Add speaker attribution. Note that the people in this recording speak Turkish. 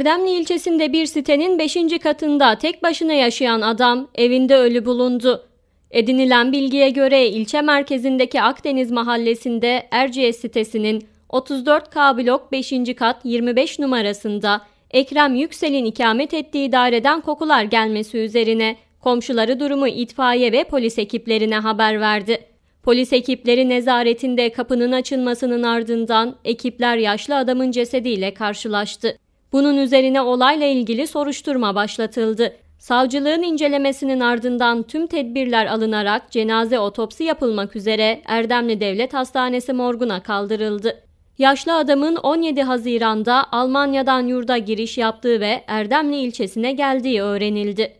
Speaker 1: Erdemli ilçesinde bir sitenin 5. katında tek başına yaşayan adam evinde ölü bulundu. Edinilen bilgiye göre ilçe merkezindeki Akdeniz mahallesinde Erciyes sitesinin 34K blok 5. kat 25 numarasında Ekrem Yüksel'in ikamet ettiği daireden kokular gelmesi üzerine komşuları durumu itfaiye ve polis ekiplerine haber verdi. Polis ekipleri nezaretinde kapının açılmasının ardından ekipler yaşlı adamın cesediyle karşılaştı. Bunun üzerine olayla ilgili soruşturma başlatıldı. Savcılığın incelemesinin ardından tüm tedbirler alınarak cenaze otopsi yapılmak üzere Erdemli Devlet Hastanesi morguna kaldırıldı. Yaşlı adamın 17 Haziran'da Almanya'dan yurda giriş yaptığı ve Erdemli ilçesine geldiği öğrenildi.